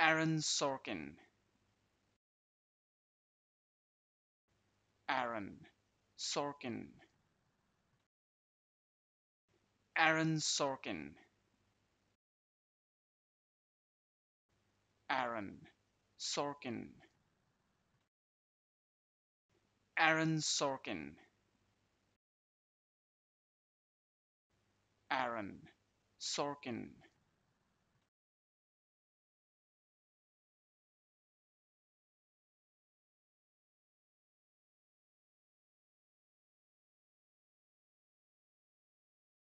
Aaron Sorkin. Aaron Sorkin. Aaron Sorkin. Aaron Sorkin. Aaron Sorkin. Aaron Sorkin.